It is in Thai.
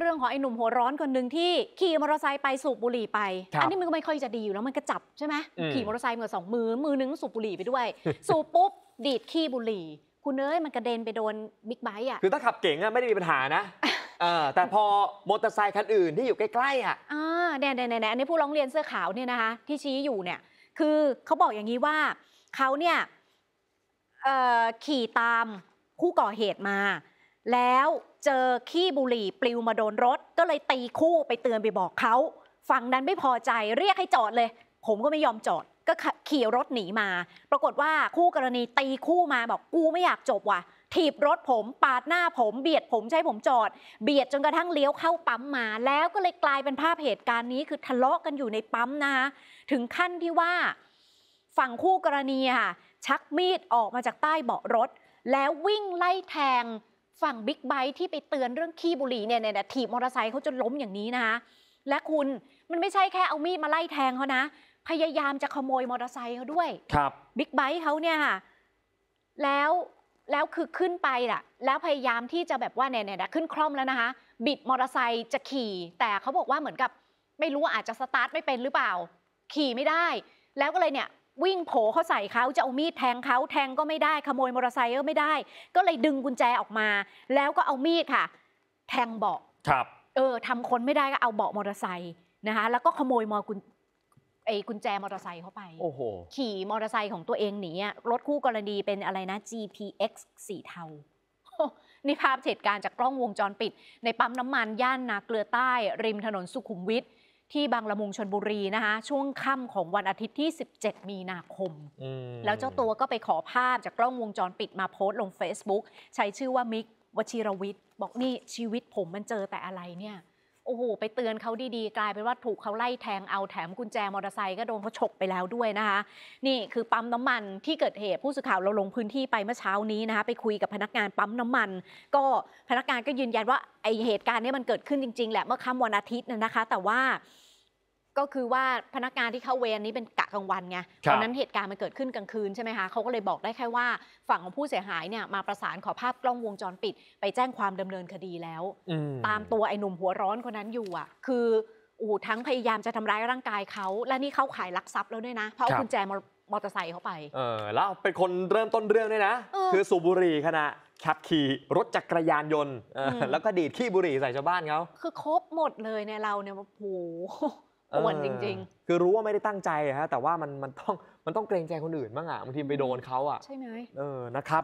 เรื่องของไอ้หนุ่มหัวร้อนคนหนึ่งที่ขี่มอเตอร์ไซค์ไปสูบบุหรี่ไป อันนี้มันก็ไม่ค่อยจะดีอยู่แล้ว มันก็จับใช่ไหมขี่มอเตอร์ไซค์มือสองมือมือนึงสูบบุหรี่ไปด้วย สูบปุ๊บ ดีดขี้บุหรี่คุณเอ้ยมันกระเด็นไปโดนบิ๊กไบค์อ่ะ คือถ้าขับเก่งอ่ะไม่ได้มีปัญหานะ แต่พอมอเตอร์ไซค์คันอื่นที่อยู่ใกล้ ๆอ่ะี่ยแน่เนี่อันนี้ผู้ร้องเรียนเสื้อขาวเนี่ยนะคะที่ชี้อยู่เนี่ยคือเขาบอกอย่างนี้ว่าเขาเนี่ยขี่ตามผู้ก่อเหตุมาแล้วเจอขี้บุหรี่ ปลิวมาโดนรถก็เลยตีคู่ไปเตือนไปบอกเขา ฝั่งนั้นไม่พอใจเรียกให้จอดเลย ผมก็ไม่ยอมจอด ก็ขี่รถหนีมา ปรากฏว่าคู่กรณีตีคู่มาบอกกูไม่อยากจบว่ะ ถีบรถผมปาดหน้าผม เบียดผมใช้ผมจอด เบียดจนกระทั่งเลี้ยวเข้าปั๊มมา แล้วก็เลยกลายเป็นภาพเหตุการณ์นี้ คือทะเลาะกันอยู่ในปั๊มนะคะถึงขั้นที่ว่าฝั่งคู่กรณีค่ะชักมีดออกมาจากใต้เบาะรถ แล้ววิ่งไล่แทงฝั่งบิ๊กไบค์ที่ไปเตือนเรื่องขี้บุหรี่เนี่ยเนี่ยถีบมอเตอร์ไซค์เขาจนล้มอย่างนี้นะคะและคุณมันไม่ใช่แค่เอามีดมาไล่แทงเขานะ พยายามจะขโมยมอเตอร์ไซค์เขาด้วยครับบิ๊กไบค์เขาเนี่ยค่ะแล้วแล้วคือขึ้นไปอ่ะแล้วพยายามที่จะแบบว่าเนี่ยเนี่ยขึ้นคล่อมแล้วนะคะบิดมอเตอร์ไซค์จะขี่ แต่เขาบอกว่าเหมือนกับ ไม่รู้อาจจะสตาร์ทไม่เป็นหรือเปล่า ขี่ไม่ได้ แล้วก็เลยเนี่ยวิ่งโผเขาใส่เขาจะเอามีดแทงเขาแทงก็ไม่ได้ขโมยมอเตอร์ไซค์ก็ไม่ได้ ก็เลยดึงกุญแจออกมา แล้วก็เอามีดค่ะ แทงเบาะครับ เออทำคนไม่ได้ก็เอาเบาะมอเตอร์ไซค์นะคะแล้วก็ขโมยมอกุญไอ้กุญแจมอเตอร์ไซค์เข้าไปโอ้โหขี่มอเตอร์ไซค์ของตัวเองหนีรถคู่กรณีเป็นอะไรนะ GPX สีเทานี่ภาพเหตุการณ์จากกล้องวงจรปิด ในปั๊มน้ำมันย่านนาเกลือใต้ ริมถนนสุขุมวิทที่บางละมุงชนบุรีนะคะช่วงค่ำของวันอาทิตย์ที่ 17 มีนาคม แล้วเจ้าตัวก็ไปขอภาพจากกล้องวงจรปิดมาโพสต์ลง Facebook ใช้ชื่อว่ามิกวชิรวิทย์ บอกนี่ชีวิตผมมันเจอแต่อะไรเนี่ย โอ้โห ไปเตือนเขาดีๆ กลายเป็นว่าถูกเขาไล่แทงเอาแถมกุญแจมอเตอร์ไซค์ก็โดนเขาฉกไปแล้วด้วยนะคะนี่คือปั๊มน้ำมันที่เกิดเหตุผู้สื่อข่าวเราลงพื้นที่ไปเมื่อเช้านี้นะคะไปคุยกับพนักงานปั๊มน้ำมัน ก็พนักงานก็ยืนยันว่าไอเหตุการณ์นี้มันเกิดขึ้นจริงๆแหละเมื่อค่ำวันอาทิตย์นะคะ แต่ว่าก็คือว่าพนักงานที่เข้าเวรนี้เป็นกะกลางวันไงครับนนั้นเหตุการณ์มันเกิดขึ้นกลางคืนใช่ไหมคะเขาก็เลยบอกได้แค่ว่าฝั่งของผู้เสียหายเนี่ยมาประสานขอภาพกล้องวงจรปิด ไปแจ้งความดำเนินคดีแล้ว ตามตัวไอ้หนุ่มหัวร้อนคนนั้นอยู่อ่ะ คืออู๋ทั้งพยายามจะทำร้ายร่างกายเขา และนี่เขาขายลักทรัพย์แล้วด้วยนะ เพราะเอากุญแจมอมอเตอร์ไซค์เขาไป เออ แล้วเป็นคนเริ่มต้นเรื่องด้วยนะ คือสูบุรีขณะขับขี่รถจักรยานยนต์แล้วก็ดีดขี้บุหรี่ใส่ชาวบ้านเขาคือครบหมดเลยในเราเนี่ยโอ้โหป่วนจริงๆ คือรู้ว่าไม่ได้ตั้งใจฮะ แต่ว่ามันมันต้องมันต้องเกรงใจคนอื่นบ้างอ่ะบางทีไปโดนเขาอ่ะใช่ไหมเออ นะครับ